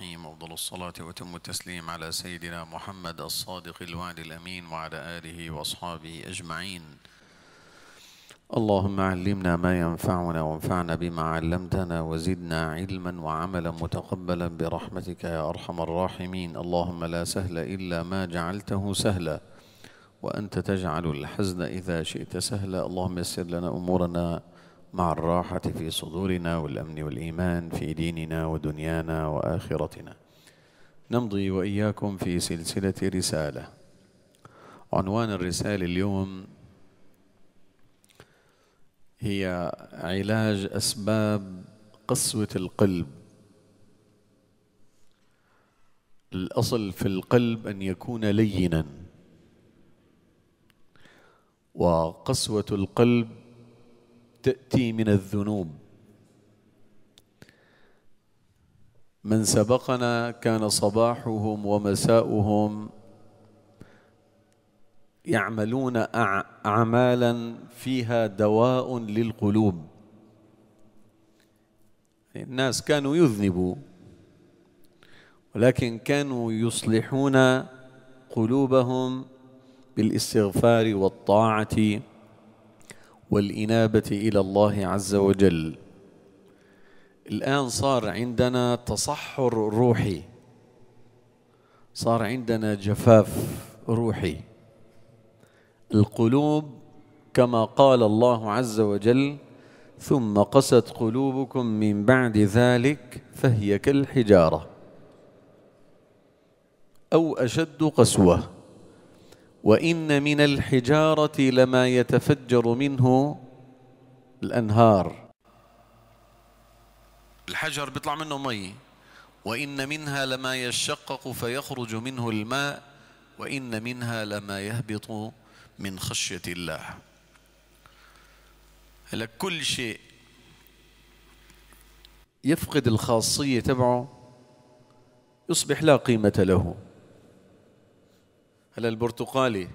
الرحيم أفضل الصلاة وتم التسليم على سيدنا محمد الصادق الوعد الأمين وعلى آله وأصحابه أجمعين اللهم علمنا ما ينفعنا وانفعنا بما علمتنا وزدنا علما وعملا متقبلا برحمتك يا أرحم الراحمين اللهم لا سهل إلا ما جعلته سهلا وأنت تجعل الحزن إذا شئت سهلا اللهم يسر لنا أمورنا مع الراحة في صدورنا والأمن والإيمان في ديننا ودنيانا وآخرتنا نمضي وإياكم في سلسلة رسالة عنوان الرسالة اليوم هي علاج أسباب قسوة القلب الأصل في القلب أن يكون لينا وقسوة القلب تأتي من الذنوب من سبقنا كان صباحهم ومساؤهم يعملون أعمالا فيها دواء للقلوب الناس كانوا يذنبوا ولكن كانوا يصلحون قلوبهم بالاستغفار والطاعه والإنابة إلى الله عز وجل الآن صار عندنا تصحر روحي صار عندنا جفاف روحي القلوب كما قال الله عز وجل ثم قست قلوبكم من بعد ذلك فهي كالحجاره او اشد قسوه وإن من الحجارة لما يتفجر منه الأنهار الحجر بيطلع منه مي وإن منها لما يشقق فيخرج منه الماء وإن منها لما يهبط من خشية الله هلا كل شيء يفقد الخاصية تبعه يصبح لا قيمة له هلا البرتقالي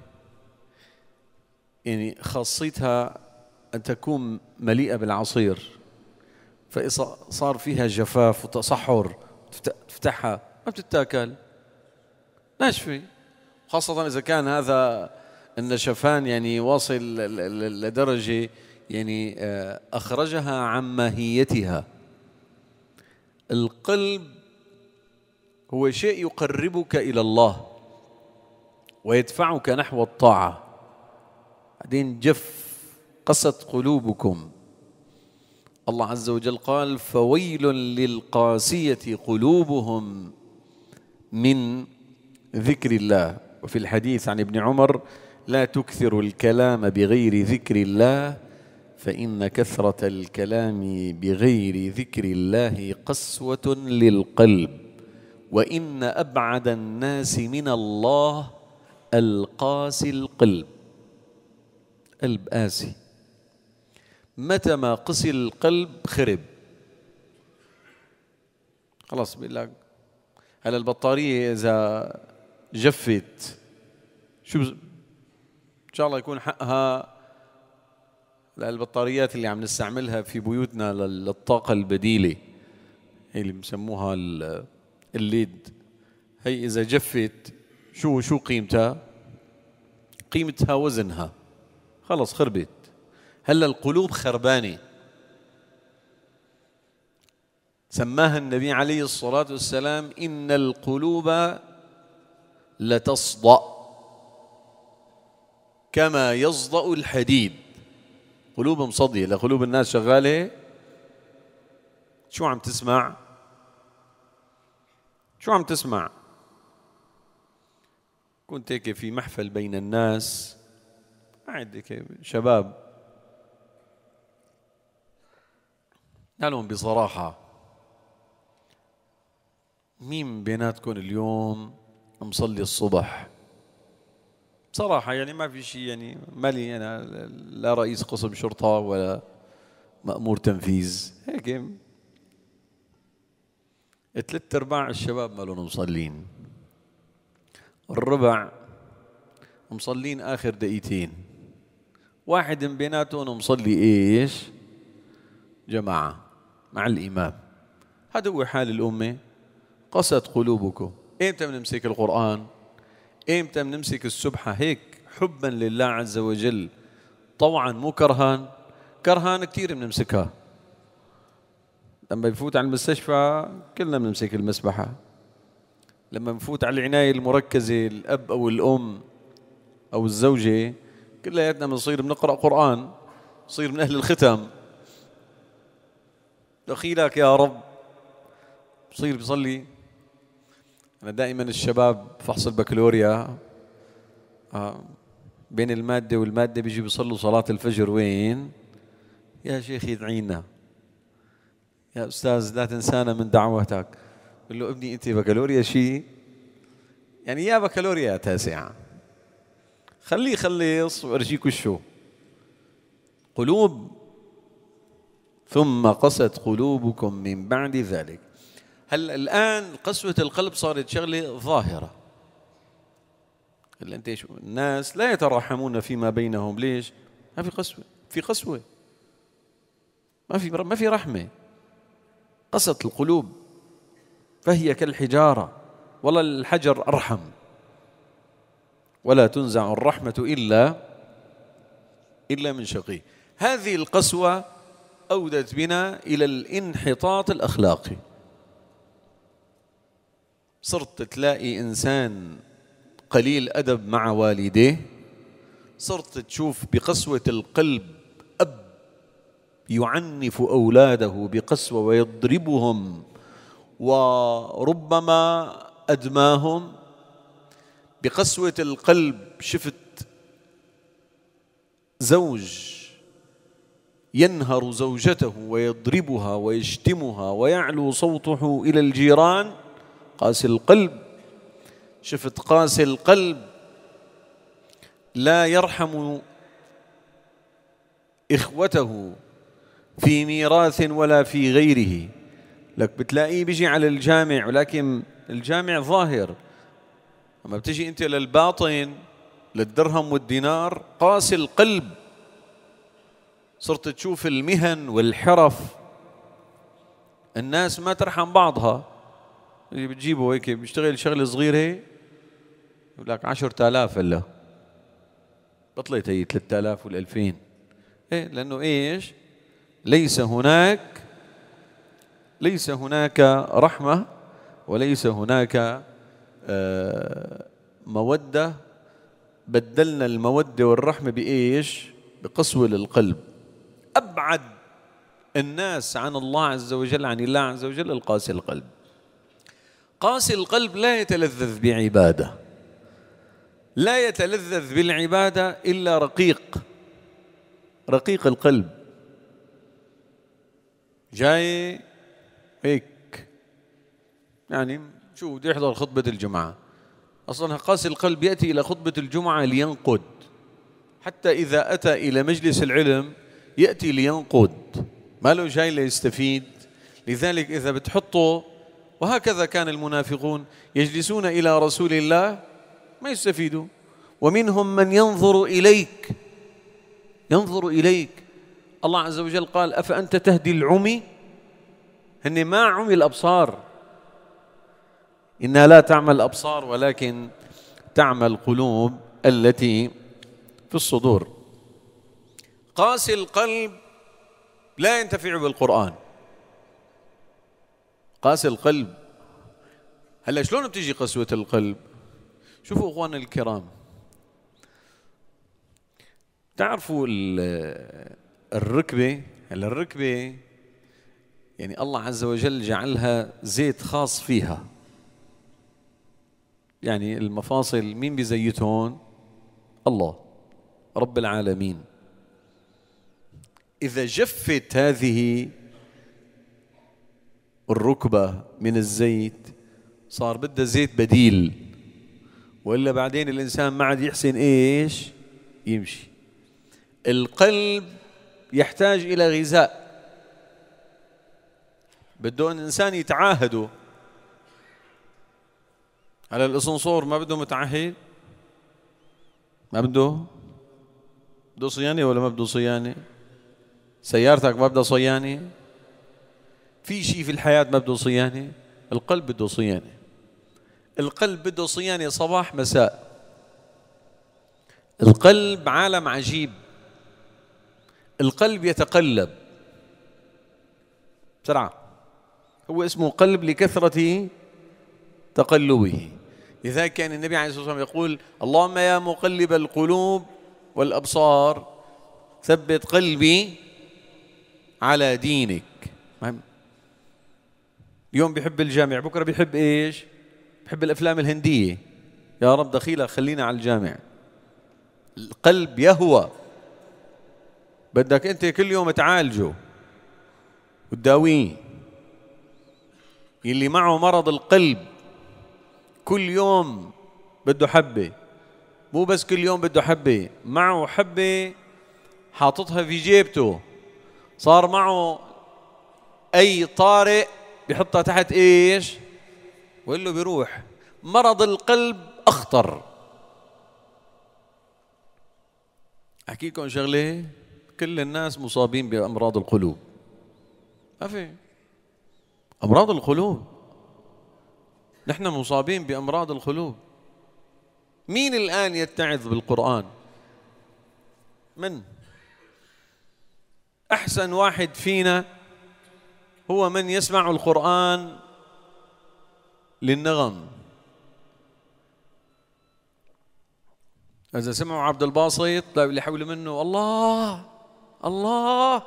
يعني خاصيتها أن تكون مليئة بالعصير فإذا صار فيها جفاف وتصحر تفتحها ما بتتاكل ناشفة خاصة إذا كان هذا النشفان يعني واصل لدرجة يعني آه، أخرجها عن ماهيتها القلب هو شيء يقربك إلى الله ويدفعك نحو الطاعة بعدين جف قست قلوبكم الله عز وجل قال فويل للقاسية قلوبهم من ذكر الله وفي الحديث عن ابن عمر لا تكثر الكلام بغير ذكر الله فإن كثرة الكلام بغير ذكر الله قسوة للقلب وإن أبعد الناس من الله القاسي القلب قلب قاسي متى ما قسي القلب خرب خلاص بيقول لك هلا البطارية إذا جفت شو بز... إن شاء الله يكون حقها البطاريات اللي عم نستعملها في بيوتنا للطاقة البديلة هي اللي بسموها الليد هي إذا جفت شو شو قيمتها قيمتها وزنها خلص خربت هلا القلوب خربانه سماها النبي عليه الصلاه والسلام ان القلوب لتصدأ كما يصدأ الحديد قلوب مصدية لقلوب الناس شغالة شو عم تسمع شو عم تسمع كنت هيك في محفل بين الناس قاعد هيك شباب لهم بصراحة مين بيناتكم اليوم مصلي الصبح بصراحة يعني ما في شيء يعني مالي أنا لا رئيس قسم شرطة ولا مأمور تنفيذ هيك ثلاث أرباع الشباب مالهم مصلين الربع مصلين آخر دقيقتين واحد من بيناتهم مصلي إيش جماعة مع الإمام هذا هو حال الأمة قست قلوبكم ايمتى بنمسك القرآن ايمتى بنمسك السبحة هيك حبا لله عز وجل طوعا مو كرهان كرهان كثير بنمسكها لما بفوت على المستشفى كلنا بنمسك المسبحة لما نفوت على العناية المركزة الأب أو الأم أو الزوجة كلياتنا بنصير بنقرأ قرآن بنصير من أهل الختم دخيلك يا رب بصير بصلي أنا دائما الشباب فحص البكالوريا آه، بين المادة والمادة بيجي بيصلوا صلاة الفجر وين يا شيخ يدعينا يا أستاذ لا تنسانا من دعوتك قل له ابني انت بكالوريا شيء يعني يا بكالوريا يا تاسعه خليه يخلص وارجيك شو قلوب ثم قست قلوبكم من بعد ذلك هل الان قسوه القلب صارت شغله ظاهره اللي انت شو الناس لا يتراحمون فيما بينهم ليش ما في قسوه في قسوه ما في ما في رحمه قست القلوب فهي كالحجارة والله الحجر أرحم ولا تنزع الرحمة إلا إلا من شقي هذه القسوة أودت بنا إلى الانحطاط الأخلاقي صرت تلاقي إنسان قليل أدب مع والديه صرت تشوف بقسوة القلب أب يعنف أولاده بقسوة ويضربهم وربما أدماهم بقسوة القلب شفت زوج ينهر زوجته ويضربها ويشتمها ويعلو صوته إلى الجيران قاسي القلب شفت قاسي القلب لا يرحم إخوته في ميراث ولا في غيره لك بتلاقيه بيجي على الجامع ولكن الجامع ظاهر اما بتجي انت للباطن للدرهم والدينار قاسي القلب صرت تشوف المهن والحرف الناس ما ترحم بعضها اللي بتجيبه هيك بيشتغل شغله صغيره يقول لك 10000 هلا بطلت هي 3000 وال 2000 ايه لانه ايش؟ ليس هناك ليس هناك رحمة وليس هناك آه، مودة بدلنا المودة والرحمة بإيش بقسوة للقلب أبعد الناس عن الله عز وجل عن الله عز وجل القاسي القلب قاسي القلب لا يتلذذ بعبادة لا يتلذذ بالعبادة إلا رقيق رقيق القلب جاي هيك يعني شو بده يحضر خطبة الجمعة أصلا قاسي القلب يأتي إلى خطبة الجمعة لينقد حتى إذا أتى إلى مجلس العلم يأتي لينقد ما له جاي ليستفيد لذلك إذا بتحطه وهكذا كان المنافقون يجلسون إلى رسول الله ما يستفيدوا ومنهم من ينظر إليك ينظر إليك الله عز وجل قال أفأنت تهدي العمي هن ما عمي الأبصار إنها لا تعمل الأبصار ولكن تعمل القلوب التي في الصدور قاسي القلب لا ينتفع بالقرآن قاسي القلب هلا شلون بتيجي قسوة القلب شوفوا أخواننا الكرام تعرفوا الركبة هلا الركبة يعني الله عز وجل جعلها زيت خاص فيها يعني المفاصل مين بزيتهم الله رب العالمين إذا جفت هذه الركبة من الزيت صار بدها زيت بديل وإلا بعدين الإنسان ما عاد يحسن إيش يمشي القلب يحتاج إلى غذاء بدهم انسان يتعاهدوا على الاسنصور ما بده متعهد ما بده بده صيانه ولا ما بده صيانه سيارتك ما بدها صيانه في شيء في الحياه ما بده صيانه القلب بده صيانه القلب بده صيانه صباح مساء القلب عالم عجيب القلب يتقلب بسرعه هو اسمه قلب لكثرة تقلبه لذلك كان النبي عليه الصلاة والسلام يقول اللهم يا مقلب القلوب والأبصار ثبت قلبي على دينك اليوم بيحب الجامع بكرة بيحب إيش بيحب الأفلام الهندية يا رب دخيلة خلينا على الجامع القلب يهوى بدك أنت كل يوم تعالجه وتداويه يلي معه مرض القلب كل يوم بده حبة مو بس كل يوم بده حبة معه حبة حاططها في جيبته صار معه أي طارئ بحطها تحت إيش له بيروح مرض القلب أخطر أحكي لكم شغلة كل الناس مصابين بأمراض القلوب ما في أمراض القلوب نحن مصابين بأمراض القلوب مين الآن يتعظ بالقرآن من أحسن واحد فينا هو من يسمع القرآن للنغم إذا سمعوا عبد الباسط اللي حوله منه الله الله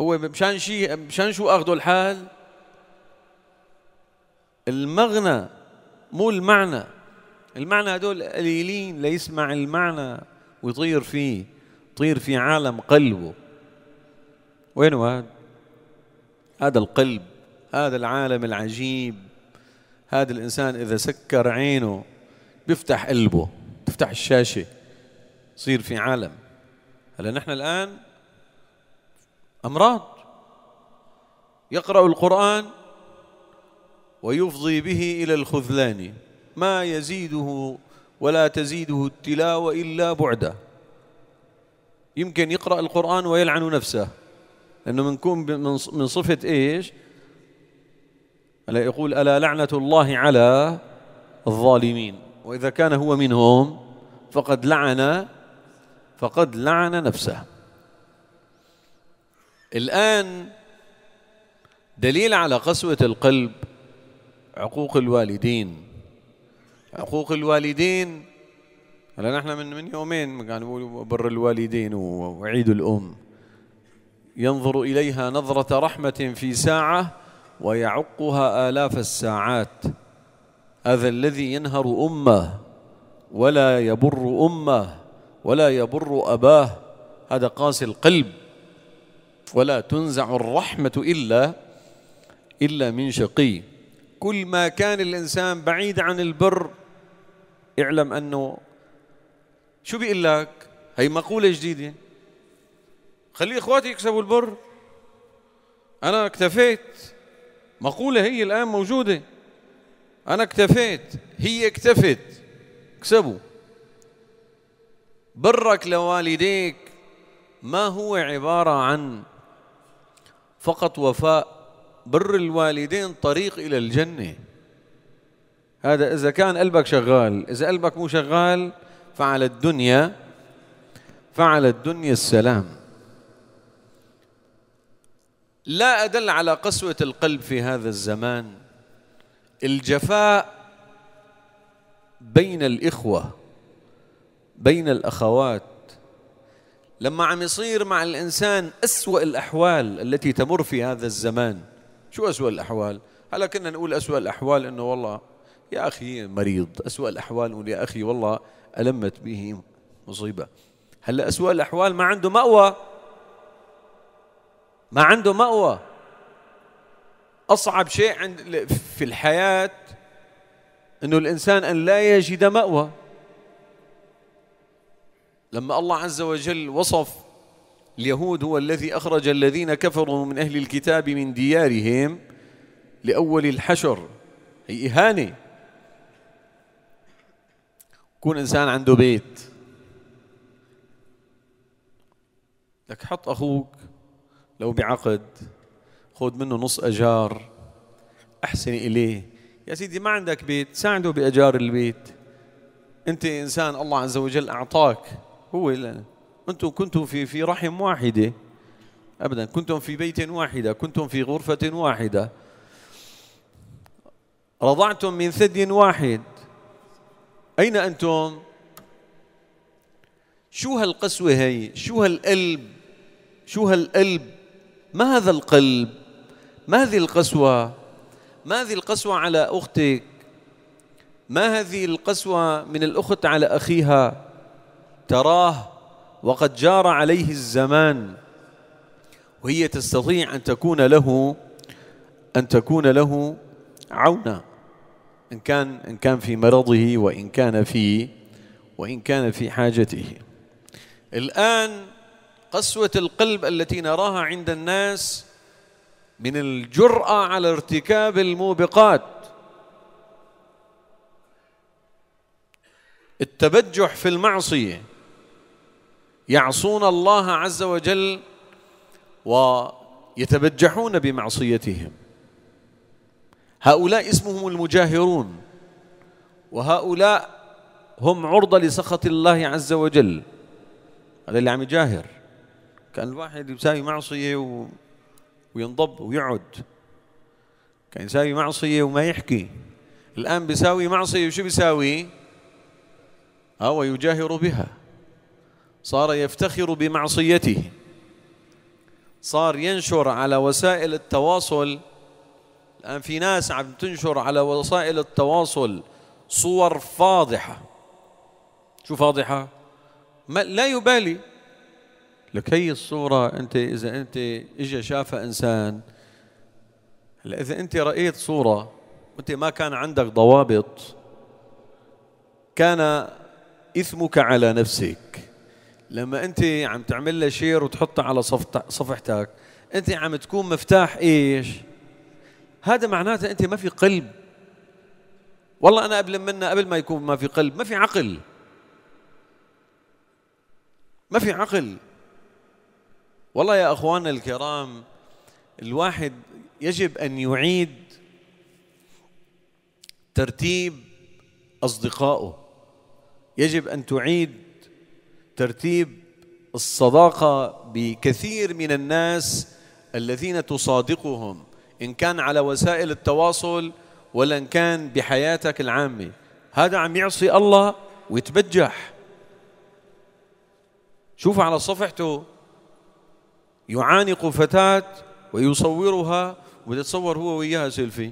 هو مشان شيء مشان شو أخذوا الحال المغنى مو المعنى المعنى هدول قليلين ليسمع المعنى ويطير فيه يطير في عالم قلبه وينه هذا هذا القلب هذا العالم العجيب هذا الإنسان إذا سكر عينه بيفتح قلبه بيفتح الشاشة يصير في عالم هلا نحن الآن أمراض يقرأ القرآن ويفضي به إلى الخذلان ما يزيده ولا تزيده التلاوة إلا بعدا يمكن يقرأ القرآن ويلعن نفسه لأنه منكون من صفة إيش ألا يقول ألا لعنة الله على الظالمين وإذا كان هو منهم فقد لعن فقد لعن نفسه الآن دليل على قسوة القلب عقوق الوالدين عقوق الوالدين هلا نحن من من يومين كانوا يقولوا بر الوالدين وعيد الام ينظر اليها نظره رحمه في ساعه ويعقها الاف الساعات هذا الذي ينهر امه ولا يبر امه ولا يبر اباه هذا قاسي القلب ولا تنزع الرحمه الا الا من شقي كل ما كان الإنسان بعيد عن البر اعلم أنه شو بيقول لك هي مقولة جديدة خلي إخواتي يكسبوا البر أنا اكتفيت مقولة هي الآن موجودة أنا اكتفيت هي اكتفت اكسبوا برك لوالديك ما هو عبارة عن فقط وفاء بر الوالدين طريق إلى الجنة هذا إذا كان قلبك شغال إذا قلبك مو شغال فعلى الدنيا فعلى الدنيا السلام لا أدل على قسوة القلب في هذا الزمان الجفاء بين الإخوة بين الأخوات لما عم يصير مع الإنسان أسوأ الأحوال التي تمر في هذا الزمان شو أسوأ الأحوال هلا كنا نقول أسوأ الأحوال إنه والله يا أخي مريض أسوأ الأحوال نقول يا أخي والله ألمت به مصيبة هلا أسوأ الأحوال ما عنده مأوى ما عنده مأوى أصعب شيء عند في الحياة أنه الإنسان أن لا يجد مأوى لما الله عز وجل وصف اليهود هو الذي أخرج الذين كفروا من أهل الكتاب من ديارهم لأول الحشر هي إهانة يكون إنسان عنده بيت لك حط أخوك لو بعقد خذ منه نص أجار أحسن إليه يا سيدي ما عندك بيت ساعده بأجار البيت أنت إنسان الله عز وجل أعطاك هو اللي. أنتم كنتم في في رحم واحدة أبدا كنتم في بيت واحدة كنتم في غرفة واحدة رضعتم من ثدي واحد أين أنتم؟ شو هالقسوة هي؟ شو هالقلب؟ شو هالقلب؟ ما هذا القلب؟ ما هذه القسوة؟ ما هذه القسوة على أختك؟ ما هذه القسوة من الأخت على أخيها؟ تراه وقد جار عليه الزمان وهي تستطيع أن تكون له أن تكون له عونا إن كان إن كان في مرضه وإن كان في وإن كان في حاجته الآن قسوة القلب التي نراها عند الناس من الجرأة على ارتكاب الموبقات التبجح في المعصية يعصون الله عز وجل ويتبجحون بمعصيتهم هؤلاء اسمهم المجاهرون وهؤلاء هم عرضة لسخط الله عز وجل هذا اللي عم يجاهر كان الواحد يساوي معصية وينضب ويقعد كان يساوي معصية وما يحكي الآن بيساوي معصية وشو بيساوي؟ هو يجاهر بها صار يفتخر بمعصيته صار ينشر على وسائل التواصل الآن في ناس عم تنشر على وسائل التواصل صور فاضحة شو فاضحة؟ ما لا يبالي لك هي الصورة أنت إذا أنت إجا شافها إنسان إذا أنت رأيت صورة أنت ما كان عندك ضوابط كان إثمك على نفسك لما انت عم تعمل له شير وتحطه على صفحتك انت عم تكون مفتاح ايش هذا معناته انت ما في قلب والله انا قبل منه قبل ما يكون ما في قلب ما في عقل ما في عقل والله يا اخوانا الكرام الواحد يجب ان يعيد ترتيب اصدقائه يجب ان تعيد ترتيب الصداقه بكثير من الناس الذين تصادقهم ان كان على وسائل التواصل ولا ان كان بحياتك العامه هذا عم يعصي الله ويتبجح شوف على صفحته يعانق فتاه ويصورها ويتصور هو وياها سيلفي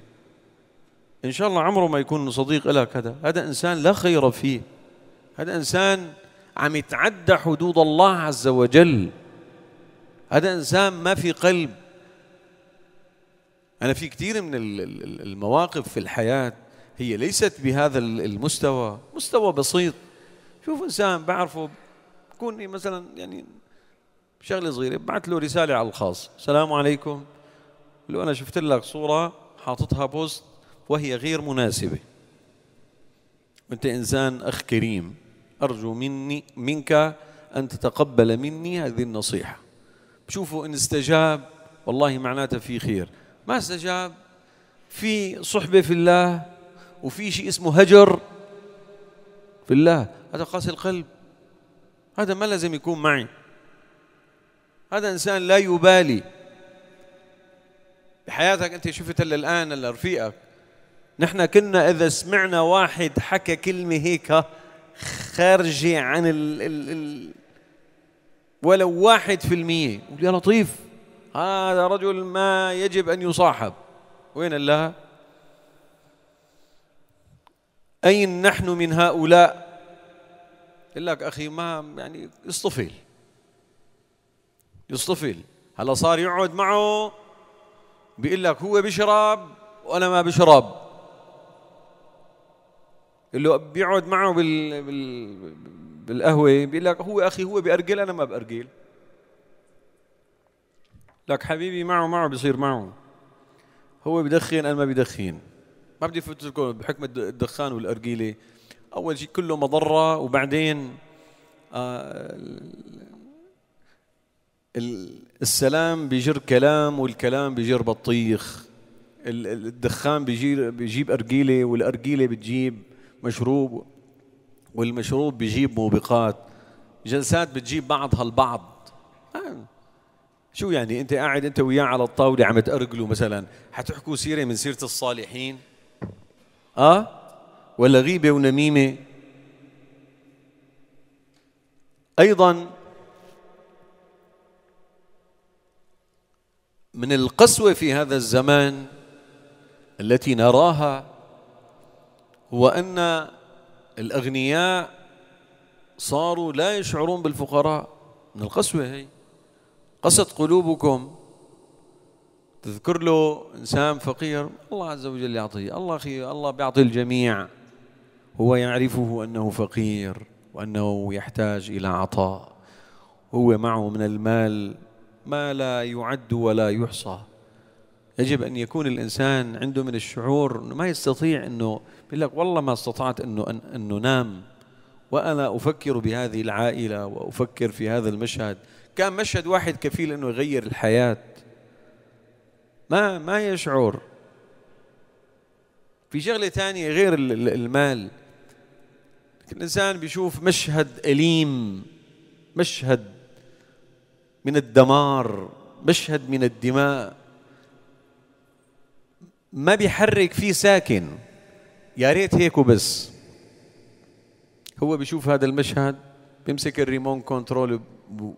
ان شاء الله عمره ما يكون صديق لك هذا هذا انسان لا خير فيه هذا انسان عم يتعدى حدود الله عز وجل هذا إنسان ما في قلب أنا في كثير من المواقف في الحياة هي ليست بهذا المستوى مستوى بسيط شوف إنسان بعرفه بكون مثلا يعني شغله صغيره بعت له رساله على الخاص السلام عليكم لو انا شفت لك صوره حاططها بوست وهي غير مناسبه وانت انسان اخ كريم أرجو مني منك أن تتقبل مني هذه النصيحة شوفوا إن استجاب والله معناته في خير ما استجاب في صحبة في الله وفي شيء اسمه هجر في الله هذا قاسي القلب هذا ما لازم يكون معي هذا إنسان لا يبالي بحياتك أنت شفت إلا الآن رفيقك نحن كنا إذا سمعنا واحد حكى كلمة هيك خارجة عن ال ال ال ولو واحد في المية يا لطيف هذا رجل ما يجب أن يصاحب وين الله أين نحن من هؤلاء يقول لك أخي ما يعني يصطفل يصطفل هلا صار يقعد معه بيقول لك هو بيشرب وأنا ما بشرب اللي بيقعد معه بال, بال... بالقهوه بيقول لك هو اخي هو بارجل انا ما بارجل لك حبيبي معه معه بصير معه هو بدخن انا ما بدخن ما بدي فوت لكم بحكم الدخان والارجيله اول شيء كله مضره وبعدين آه السلام بيجر كلام والكلام بيجر بطيخ الدخان بيجيب بيجيب ارجيله والارجيله بتجيب مشروب والمشروب بيجيب موبقات جلسات بتجيب بعضها البعض آه. شو يعني انت قاعد انت وياه على الطاوله عم تارجلوا مثلا حتحكوا سيره من سيره الصالحين اه ولا غيبه ونميمه ايضا من القسوه في هذا الزمان التي نراها هو أن الأغنياء صاروا لا يشعرون بالفقراء من القسوة هي قست قلوبكم تذكر له إنسان فقير الله عز وجل يعطيه الله خير الله بيعطي الجميع هو يعرفه أنه فقير وأنه يحتاج إلى عطاء هو معه من المال ما لا يعد ولا يحصى يجب أن يكون الإنسان عنده من الشعور أنه ما يستطيع أنه بيقول لك والله ما استطعت انه ان انه نام وانا افكر بهذه العائله وافكر في هذا المشهد كان مشهد واحد كفيل انه يغير الحياه ما ما يشعر في شغله ثانيه غير المال الانسان بيشوف مشهد اليم مشهد من الدمار مشهد من الدماء ما بيحرك فيه ساكن يا ريت هيك وبس هو بيشوف هذا المشهد بيمسك الريمون كنترول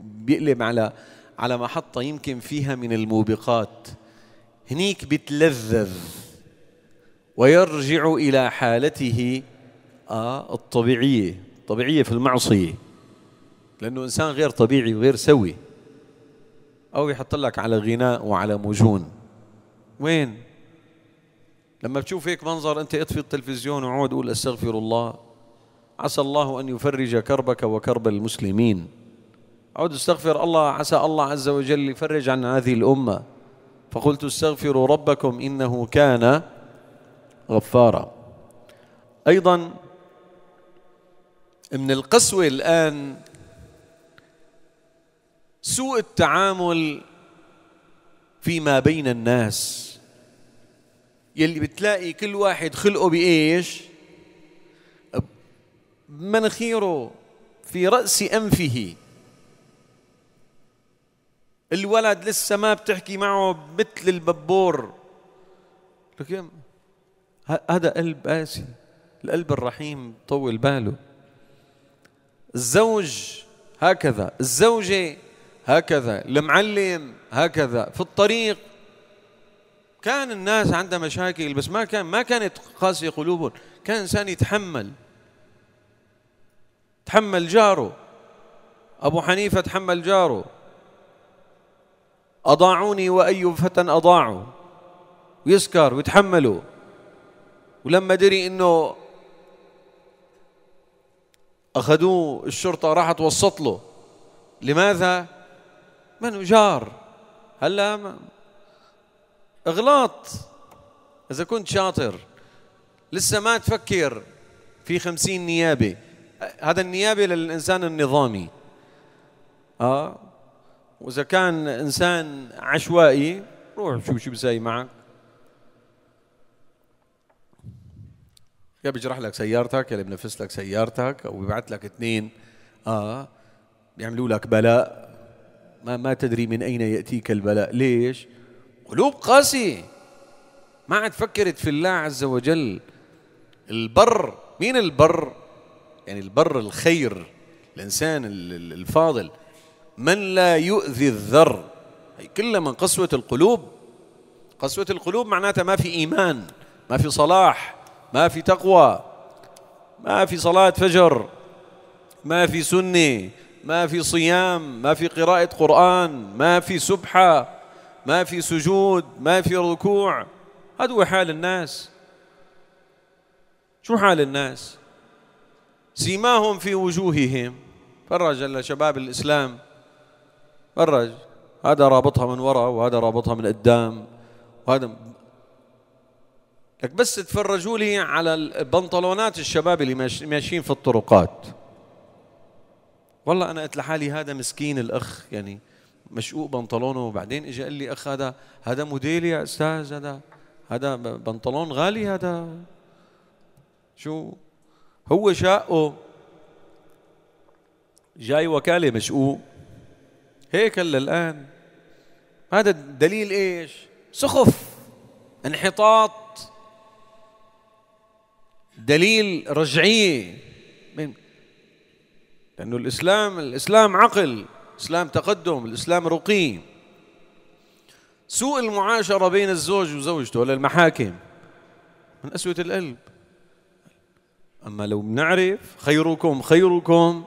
بيقلب على على محطة يمكن فيها من الموبقات هنيك بتلذذ ويرجع إلى حالته آه الطبيعية طبيعية في المعصية لأنه إنسان غير طبيعي وغير سوي أو يحط لك على غناء وعلى مجون وين لما بتشوف هيك منظر أنت اطفي التلفزيون وعود قول أستغفر الله عسى الله أن يفرج كربك وكرب المسلمين عود استغفر الله عسى الله عز وجل يفرج عن هذه الأمة فقلت استغفروا ربكم إنه كان غفارا أيضا من القسوة الآن سوء التعامل فيما بين الناس يلي بتلاقي كل واحد خلقه بإيش بمناخيره في رأس أنفه الولد لسه ما بتحكي معه مثل الببور لك هذا قلب قاسي القلب الرحيم طول باله الزوج هكذا الزوجة هكذا المعلم هكذا في الطريق كان الناس عندها مشاكل بس ما كان ما كانت قاسية قلوبهم كان إنسان يتحمل تحمل جاره أبو حنيفة تحمل جاره أضاعوني وأي فتى أضاعوا ويسكر ويتحملوا ولما دري إنه أخذوه الشرطة راحت وسط له لماذا؟ من جار هلا اغلاط اذا كنت شاطر لسه ما تفكر في خمسين نيابه هذا النيابه للانسان النظامي اه واذا كان انسان عشوائي روح شوف شو بساي معك يا بيجرح لك سيارتك يا بنفس لك سيارتك او ببعث لك اثنين اه بيعملوا لك بلاء ما ما تدري من اين ياتيك البلاء ليش قلوب قاسية ما عاد فكرت في الله عز وجل البر مين البر يعني البر الخير الإنسان الفاضل من لا يؤذي الذر هي كلها من قسوة القلوب قسوة القلوب معناتها ما في إيمان ما في صلاح ما في تقوى ما في صلاة فجر ما في سنة ما في صيام ما في قراءة قرآن ما في سبحة ما في سجود ما في ركوع هذا هو حال الناس شو حال الناس سيماهم في وجوههم فرج لشباب الإسلام فرج هذا رابطها من وراء وهذا رابطها من قدام وهذا لك بس تفرجوا لي على البنطلونات الشباب اللي ماشيين في الطرقات والله أنا قلت لحالي هذا مسكين الأخ يعني مشقوق بنطلونه وبعدين اجى قال لي اخ هذا هذا موديلي يا استاذ هذا هذا بنطلون غالي هذا شو هو شاقه جاي وكاله مشقوق هيك هلا الان هذا دليل ايش؟ سخف انحطاط دليل رجعيه لانه الاسلام الاسلام عقل الإسلام تقدم الإسلام رقي سوء المعاشرة بين الزوج وزوجته ولا المحاكم من أسوة القلب أما لو بنعرف خيركم خيركم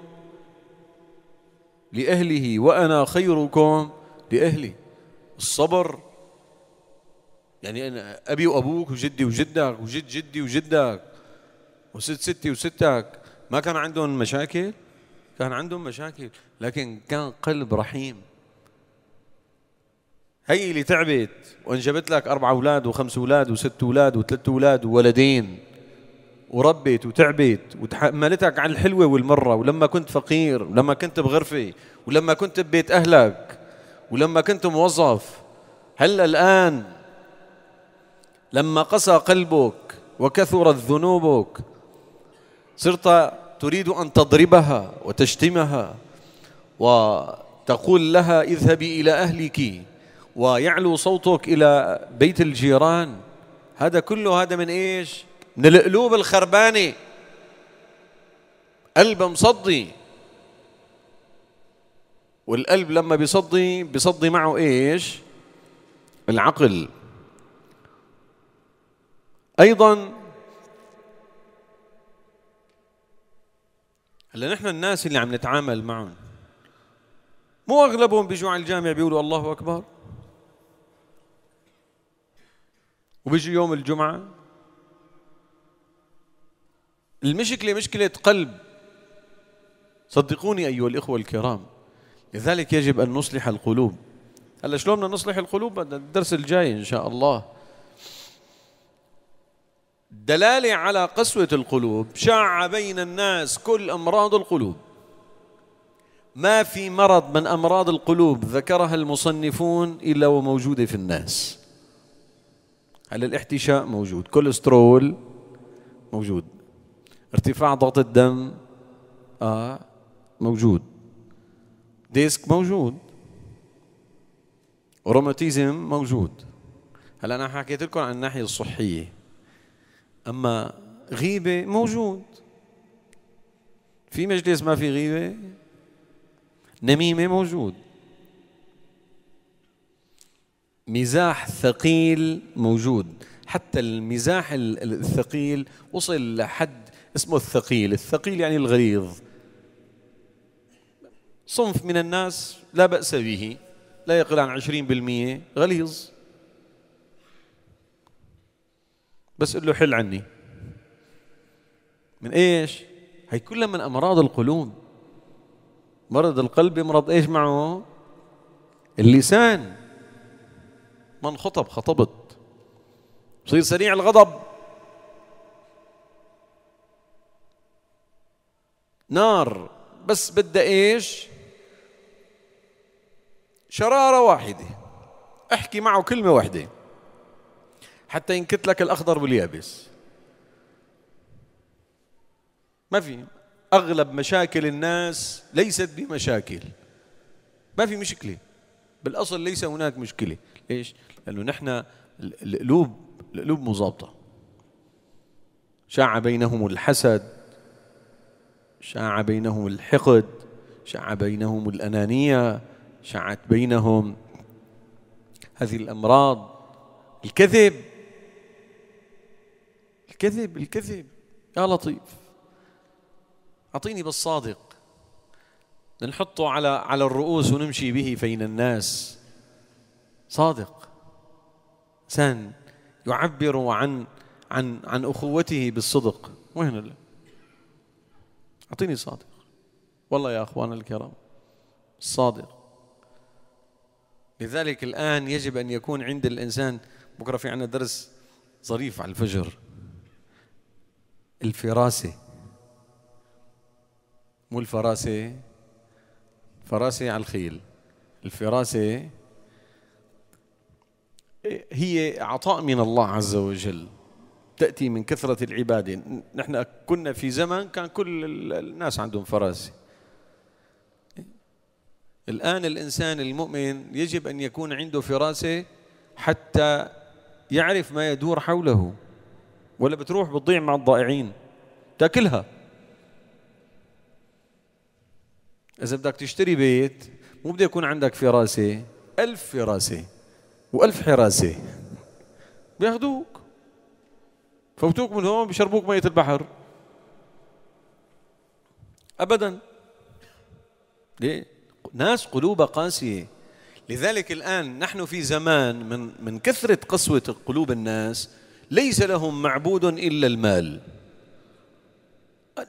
لأهله وأنا خيركم لأهلي الصبر يعني أنا أبي وأبوك وجدي وجدك وجد جدي وجدك وست ستي وستك ما كان عندهم مشاكل كان عندهم مشاكل لكن كان قلب رحيم هي اللي تعبت وانجبت لك أربع أولاد وخمس أولاد وست أولاد وثلاث أولاد وولدين وربت وتعبت وتحملتك على الحلوة والمرة ولما كنت فقير ولما كنت بغرفة ولما كنت ببيت أهلك ولما كنت موظف هل الآن لما قسى قلبك وكثرت ذنوبك صرت تريد أن تضربها وتشتمها وتقول لها اذهبي إلى أهلك ويعلو صوتك إلى بيت الجيران هذا كله هذا من إيش؟ من القلوب الخربانة قلب مصدي والقلب لما بيصدي بيصدي معه إيش؟ العقل أيضا هلا نحن الناس اللي عم نتعامل معهم مو اغلبهم بيجوا على الجامع بيقولوا الله اكبر وبيجوا يوم الجمعه المشكله مشكله قلب صدقوني ايها الاخوه الكرام لذلك يجب ان نصلح القلوب هلا شلون بدنا نصلح القلوب بدنا الدرس الجاي ان شاء الله دلالة على قسوة القلوب شاع بين الناس كل أمراض القلوب ما في مرض من أمراض القلوب ذكرها المصنفون إلا وموجودة في الناس هل الاحتشاء موجود كوليسترول موجود ارتفاع ضغط الدم آه موجود ديسك موجود روماتيزم موجود هلا انا حكيت لكم عن الناحيه الصحيه أما غيبة موجود في مجلس ما في غيبة نميمة موجود مزاح ثقيل موجود حتى المزاح الثقيل وصل لحد اسمه الثقيل الثقيل يعني الغليظ صنف من الناس لا بأس به لا يقل عن 20% غليظ بس قل له حل عني من ايش؟ هي كلها من امراض القلوب مرض القلب يمرض ايش معه؟ اللسان من خطب خطبت بصير سريع الغضب نار بس بدها ايش؟ شراره واحده احكي معه كلمه واحده حتى ينكت لك الأخضر واليابس ما في أغلب مشاكل الناس ليست بمشاكل ما في مشكلة بالأصل ليس هناك مشكلة ليش؟ لأنه نحن القلوب القلوب مضابطة شاع بينهم الحسد شاع بينهم الحقد شاع بينهم الأنانية شاعت بينهم هذه الأمراض الكذب الكذب الكذب يا لطيف أعطيني بالصادق نحطه على على الرؤوس ونمشي به بين الناس صادق إنسان يعبر عن عن عن أخوته بالصدق وين أعطيني صادق والله يا أخوانا الكرام الصادق لذلك الآن يجب أن يكون عند الإنسان بكرة في عندنا درس ظريف على الفجر الفراسة مو الفراسة فراسة على الخيل الفراسة هي عطاء من الله عز وجل تأتي من كثرة العبادة نحن كنا في زمن كان كل الناس عندهم فراسة الآن الإنسان المؤمن يجب أن يكون عنده فراسة حتى يعرف ما يدور حوله ولا بتروح بتضيع مع الضائعين تاكلها إذا بدك تشتري بيت مو بده يكون عندك فراسة ألف فراسة وألف حراسة بياخذوك فوتوك من هون بيشربوك مية البحر أبدا ليه؟ ناس قلوبها قاسية لذلك الآن نحن في زمان من من كثرة قسوة قلوب الناس ليس لهم معبود إلا المال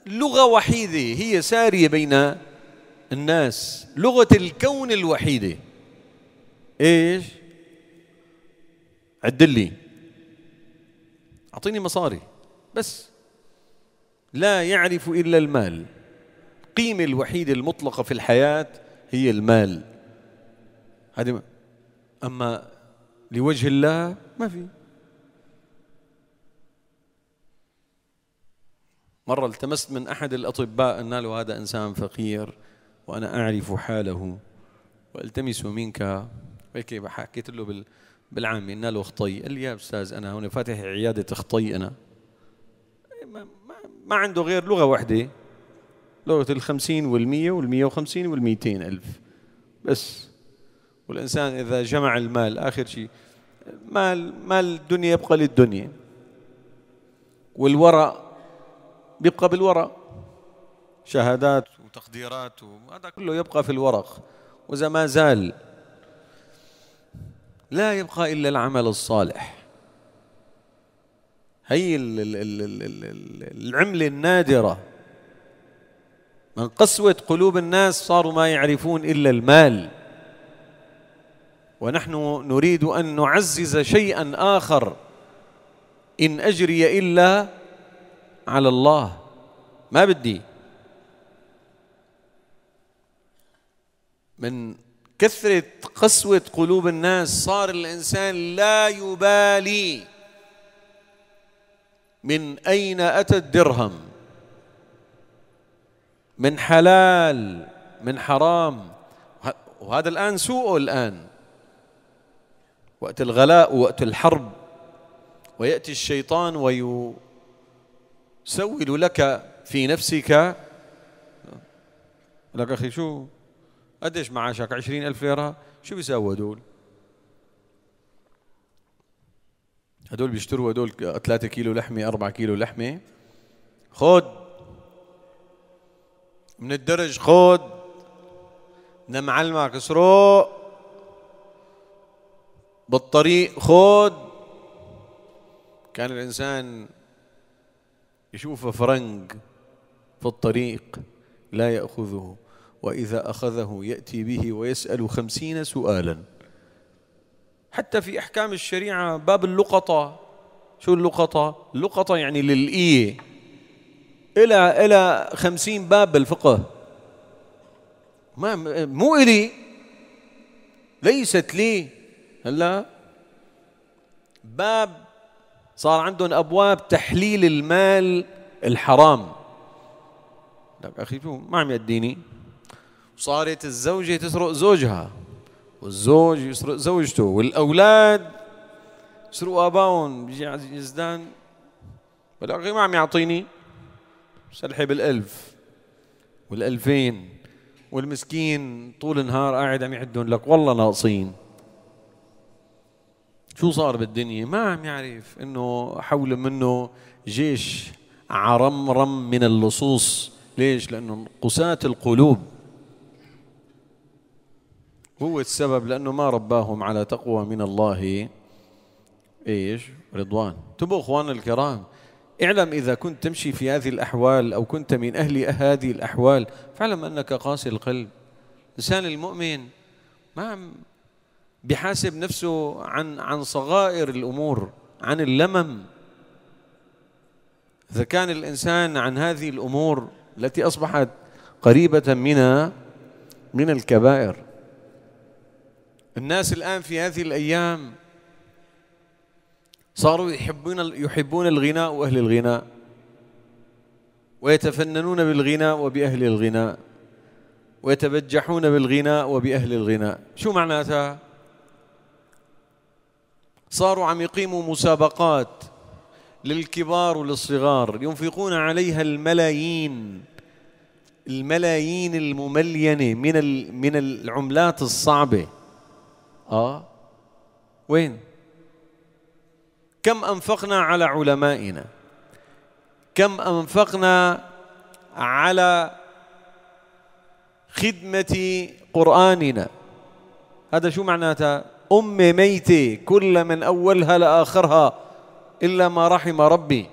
لغة وحيدة هي سارية بين الناس لغة الكون الوحيدة إيش عدلي أعطيني مصاري بس لا يعرف إلا المال القيمة الوحيدة المطلقة في الحياة هي المال هذه أما لوجه الله ما في مرة التمست من أحد الأطباء أن له هذا إنسان فقير وأنا أعرف حاله والتمس منك هيك حكيت له بالعامي إن له خطي قال لي يا أستاذ أنا هون فاتح عيادة خطي أنا إيه، ما, ما عنده غير لغة واحدة لغة الخمسين والمية والمية وخمسين والميتين ألف بس والإنسان إذا جمع المال آخر شيء مال مال الدنيا يبقى للدنيا والورق بيبقى بالورق شهادات وتقديرات وهذا كله يبقى في الورق وإذا ما زال لا يبقى إلا العمل الصالح هي العملة النادرة من قسوة قلوب الناس صاروا ما يعرفون إلا المال ونحن نريد أن نعزز شيئا آخر إن أجري إلا على الله ما بدي من كثرة قسوة قلوب الناس صار الإنسان لا يبالي من أين أتى الدرهم من حلال من حرام وهذا الآن سوءه الآن وقت الغلاء ووقت الحرب ويأتي الشيطان ويو سول لك في نفسك لك أخي شو قديش معاشك عشرين ألف ليرة شو بيساووا هدول هدول بيشتروا هدول 3 كيلو لحمة 4 كيلو لحمة خد من الدرج خد من معلمك اسرق بالطريق خد كان الإنسان يشوف فرنج في الطريق لا يأخذه وإذا أخذه يأتي به ويسأل خمسين سؤالا حتى في أحكام الشريعة باب اللقطة شو اللقطة؟ اللقطة يعني للإيه إلى إلى خمسين باب بالفقه ما مو إلي ليست لي هلا باب صار عندهم ابواب تحليل المال الحرام لك طيب اخي شو ما عم يديني صارت الزوجه تسرق زوجها والزوج يسرق زوجته والاولاد يسرقوا اباهم بيجي يزدان بلا اخي ما عم يعطيني سلحي بالالف والالفين والمسكين طول النهار قاعد عم يعدهم لك والله ناقصين شو صار بالدنيا ما عم يعرف انه حول منه جيش عرمرم من اللصوص ليش لانه قساة القلوب هو السبب لانه ما رباهم على تقوى من الله ايش رضوان انتبهوا اخواننا الكرام اعلم اذا كنت تمشي في هذه الاحوال او كنت من اهل هذه الاحوال فاعلم انك قاسي القلب الانسان المؤمن ما عم بيحاسب نفسه عن عن صغائر الامور عن اللمم اذا كان الانسان عن هذه الامور التي اصبحت قريبه من من الكبائر الناس الان في هذه الايام صاروا يحبون يحبون الغناء واهل الغناء ويتفننون بالغناء وباهل الغناء ويتبجحون بالغناء وباهل الغناء شو معناتها صاروا عم يقيموا مسابقات للكبار وللصغار ينفقون عليها الملايين الملايين المملينه من من العملات الصعبه اه وين كم انفقنا على علمائنا كم انفقنا على خدمه قراننا هذا شو معناتها أم ميتة كل من أولها لآخرها إلا ما رحم ربي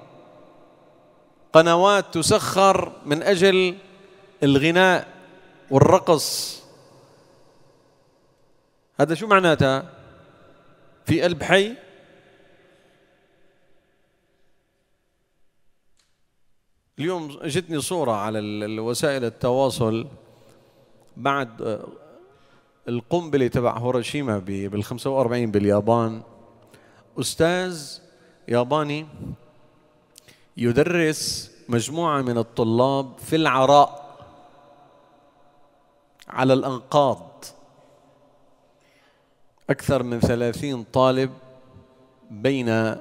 قنوات تسخر من أجل الغناء والرقص هذا شو معناتها في قلب حي اليوم جتني صورة على وسائل التواصل بعد القنبله تبع هيروشيما بال 45 باليابان استاذ ياباني يدرس مجموعه من الطلاب في العراء على الانقاض اكثر من ثلاثين طالب بين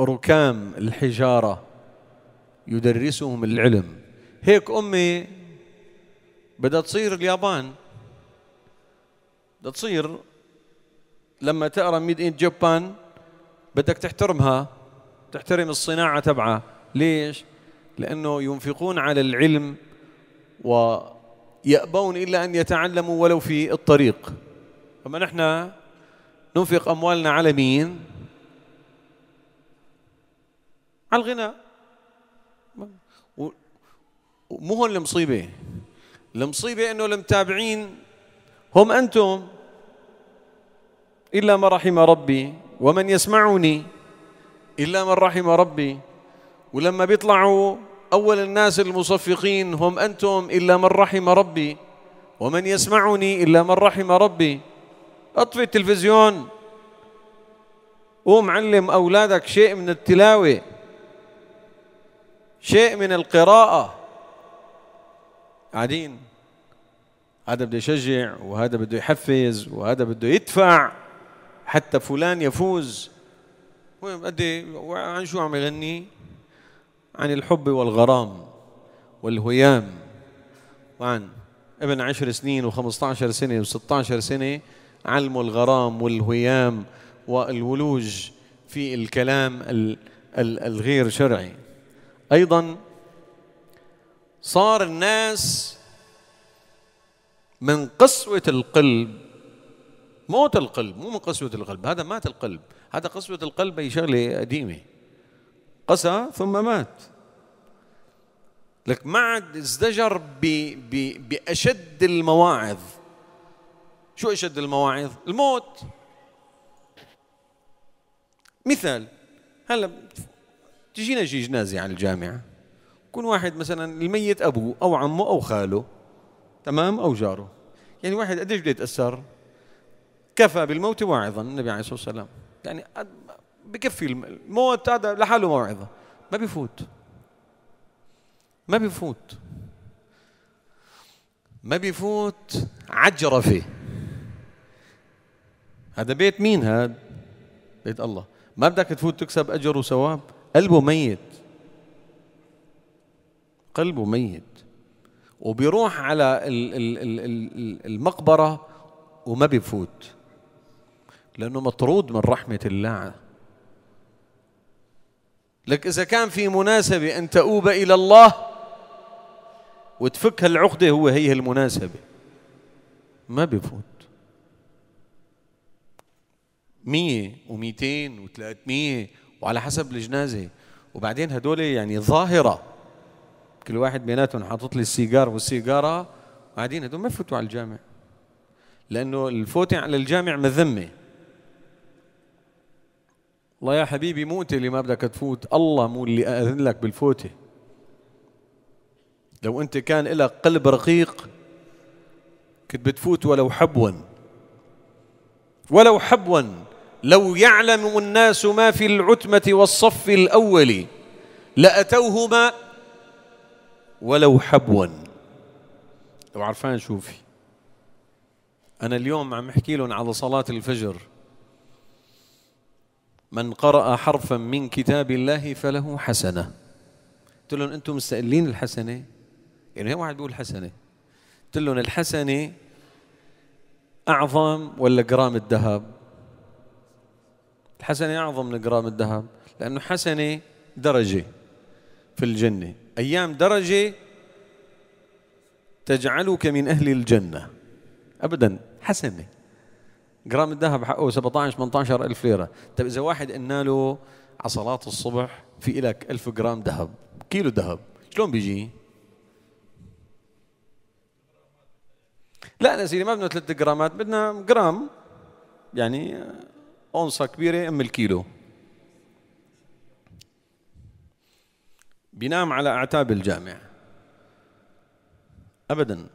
ركام الحجاره يدرسهم العلم هيك امي بدها تصير اليابان بدها تصير لما تقرا ميد ان جابان بدك تحترمها تحترم الصناعه تبعها ليش لانه ينفقون على العلم ويأبون الا ان يتعلموا ولو في الطريق اما نحن ننفق اموالنا على مين على الغناء مو هون المصيبه المصيبة أنه المتابعين هم أنتم إلا من رحم ربي ومن يسمعني إلا من رحم ربي ولما بيطلعوا أول الناس المصفقين هم أنتم إلا من رحم ربي ومن يسمعني إلا من رحم ربي أطفي التلفزيون قوم علم أولادك شيء من التلاوة شيء من القراءة قاعدين هذا بده يشجع وهذا بده يحفز وهذا بده يدفع حتى فلان يفوز قد عن شو عم يغني عن الحب والغرام والهيام وعن ابن عشر سنين و15 سنة و16 سنة علمه الغرام والهيام والولوج في الكلام الغير شرعي أيضا صار الناس من قسوة القلب موت القلب مو من قسوة القلب هذا مات القلب هذا قسوة القلب هي شغلة قديمة قسى ثم مات لك ما عاد ازدجر ب ب بأشد المواعظ شو أشد المواعظ؟ الموت مثال هلا تجينا شي جنازة على الجامعة يكون واحد مثلا الميت ابوه او عمه او خاله تمام او جاره يعني واحد قديش بده يتاثر كفى بالموت واعظا النبي عليه الصلاه والسلام يعني بكفي الموت هذا لحاله موعظه ما بيفوت ما بيفوت ما بيفوت عجرفه هذا بيت مين هذا بيت الله ما بدك تفوت تكسب اجر وثواب قلبه ميت قلبه ميت وبيروح على المقبرة وما بيفوت لأنه مطرود من رحمة الله لك إذا كان في مناسبة أن تؤوب إلى الله وتفك العقدة هو هي المناسبة ما بيفوت مية ومئتين وثلاثمية وعلى حسب الجنازة وبعدين هدول يعني ظاهرة كل واحد بيناتهم حاطط لي السيجار والسيجاره قاعدين هدول ما فوتوا على الجامع لانه الفوت على الجامع مذمه الله يا حبيبي مو انت اللي ما بدك تفوت الله مو اللي اذن لك بالفوته لو انت كان لك قلب رقيق كنت بتفوت ولو حبوا ولو حبوا لو يعلم الناس ما في العتمه والصف الاول لاتوهما ولو حبوا لو عرفان شوفي أنا اليوم عم أحكي لهم على صلاة الفجر من قرأ حرفا من كتاب الله فله حسنة قلت لهم أنتم مستقلين الحسنة يعني هي واحد بيقول حسنة قلت لهم الحسنة أعظم ولا جرام الذهب الحسنة أعظم من جرام الذهب لأنه حسنة درجة في الجنة أيام درجة تجعلك من أهل الجنة أبدا حسنة جرام الذهب حقه 17 18 ألف ليرة طيب إذا واحد قلنا له على صلاة الصبح في لك 1000 جرام ذهب كيلو ذهب شلون بيجي؟ لا يا سيدي ما بدنا 3 جرامات بدنا جرام يعني آه، أونصة كبيرة أم الكيلو بينام على أعتاب الجامع أبدا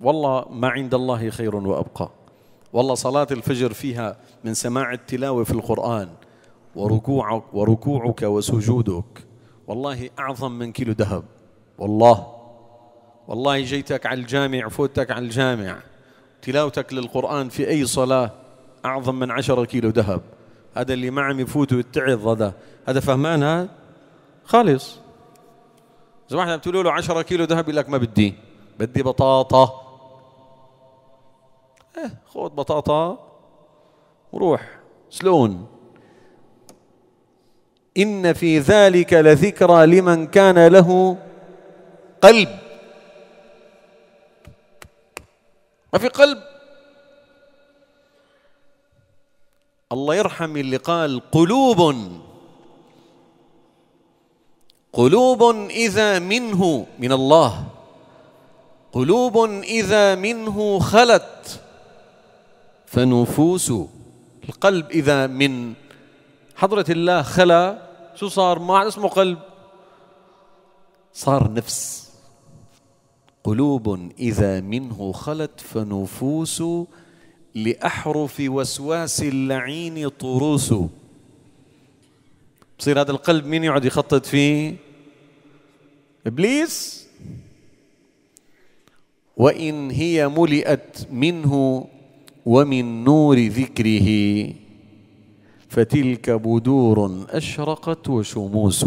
والله ما عند الله خير وأبقى والله صلاة الفجر فيها من سماع التلاوة في القرآن وركوعك وركوعك وسجودك والله أعظم من كيلو ذهب والله والله جيتك على الجامع فوتك على الجامع تلاوتك للقرآن في أي صلاة أعظم من عشرة كيلو ذهب هذا اللي ما عم يفوت ويتعظ هذا هذا فهمان هذا خالص اذا ما احنا بتقولوا له 10 كيلو ذهب يقول لك ما بدي بدي بطاطا ايه خذ بطاطا وروح سلون إن في ذلك لذكرى لمن كان له قلب ما في قلب الله يرحم اللي قال قلوب قلوب إذا منه من الله قلوب إذا منه خلت فنفوس القلب إذا من حضرة الله خلا شو صار ما عاد اسمه قلب صار نفس قلوب إذا منه خلت فنفوس لأحرف وسواس اللعين طروس بصير هذا القلب مين يقعد يخطط فيه إبليس وإن هي ملئت منه ومن نور ذكره فتلك بدور أشرقت وشموس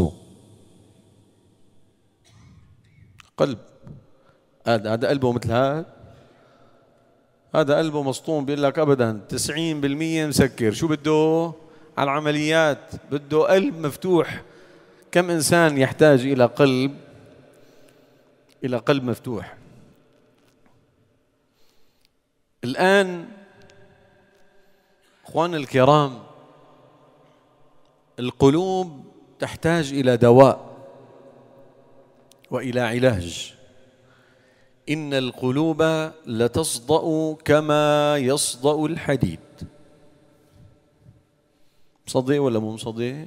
قلب هذا قلبه مثل هذا هذا قلبه مسطوم بيقول لك ابدا 90% مسكر شو بده على العمليات بده قلب مفتوح كم انسان يحتاج الى قلب إلى قلب مفتوح الآن إخواننا الكرام القلوب تحتاج إلى دواء وإلى علاج إن القلوب لتصدأ كما يصدأ الحديد مصدي ولا مو مصدق؟ مصدي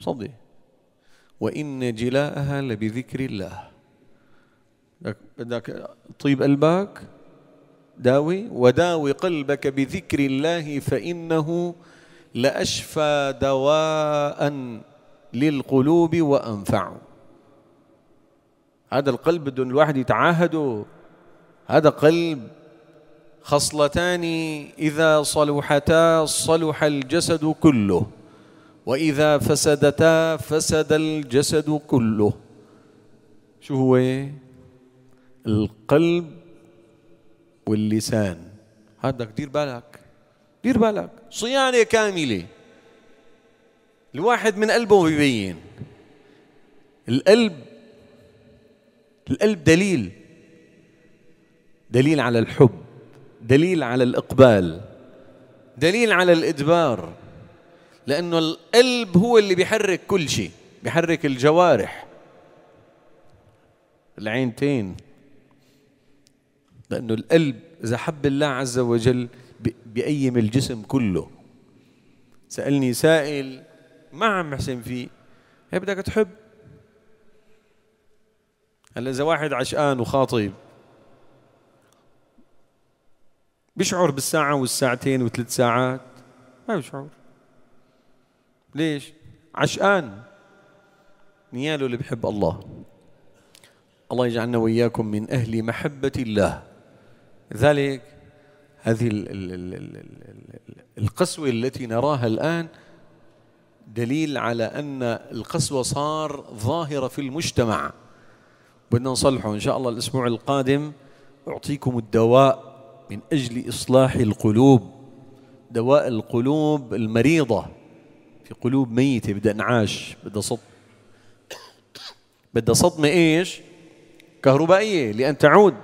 مصدي وان جلاءها لبذكر الله بدك طيب قلبك داوي وداوي قلبك بذكر الله فإنه لأشفى دواء للقلوب وانفع هذا القلب بده الواحد يتعاهده هذا قلب خصلتان إذا صلحتا صلح الجسد كله وإذا فسدتا فسد الجسد كله شو هو القلب واللسان هذا دير بالك دير بالك صيانة كاملة الواحد من قلبه بيبين القلب القلب دليل دليل على الحب دليل على الإقبال دليل على الإدبار لأنه القلب هو اللي بيحرك كل شيء بيحرك الجوارح العينتين لأنه القلب إذا حب الله عز وجل بيقيم الجسم كله سألني سائل ما عم حسن فيه هي إيه بدك تحب هلا إذا واحد عشقان وخاطب بيشعر بالساعة والساعتين وثلاث ساعات ما بيشعر ليش؟ عشقان نياله اللي بحب الله الله يجعلنا وإياكم من أهل محبة الله لذلك هذه القسوة التي نراها الآن دليل على أن القسوة صار ظاهرة في المجتمع بدنا نصلحه إن شاء الله الأسبوع القادم أعطيكم الدواء من أجل إصلاح القلوب دواء القلوب المريضة في قلوب ميتة بدها انعاش بدها صدمة بدها صدمة إيش كهربائية لأن تعود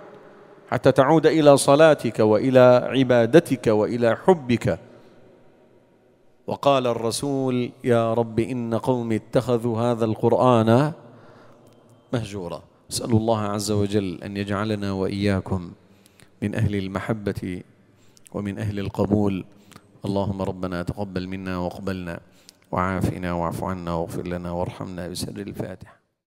حتى تعود إلى صلاتك وإلى عبادتك وإلى حبك وقال الرسول يا رب إن قومي اتخذوا هذا القرآن مهجورا أسأل الله عز وجل أن يجعلنا وإياكم من أهل المحبة ومن أهل القبول اللهم ربنا تقبل منا وقبلنا وعافنا واعف عنا واغفر لنا وارحمنا بسر الفاتحة